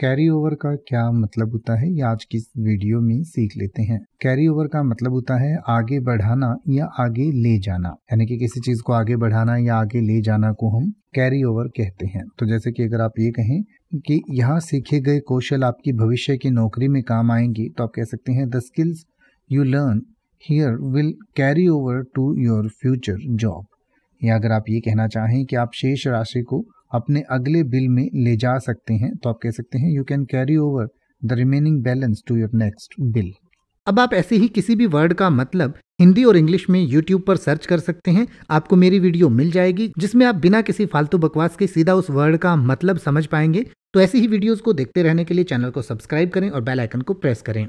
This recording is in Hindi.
कैरी ओवर का क्या मतलब होता है ये आज की वीडियो में सीख लेते हैं कैरी ओवर का मतलब होता है आगे बढ़ाना या आगे ले जाना यानी कि किसी चीज को आगे बढ़ाना या आगे ले जाना को हम कैरी ओवर कहते हैं तो जैसे कि अगर आप ये कहें कि यहाँ सीखे गए कौशल आपकी भविष्य की नौकरी में काम आएंगे तो आप कह सकते हैं the skills you learn here will carry over to your future job या अगर आप ये कहना चाहें कि आप शेष राशि को अपने अगले बिल में ले जा सकते हैं तो आप कह सकते हैं you can carry over the remaining balance to your next bill अब आप ऐसे ही किसी भी वर्ड का मतलब हिंदी और इंग्लिश में यूट्यूब पर सर्च कर सकते हैं आपको मेरी वीडियो मिल जाएगी जिसमें आप बिना किसी फालतू बकवास के सीधा उस वर्ड का मतलब समझ पाएंगे तो ऐसी ही वीडियोस को देखते रहने के लिए चैनल को सब्सक्राइब करें और बेल आइकन को प्रेस करें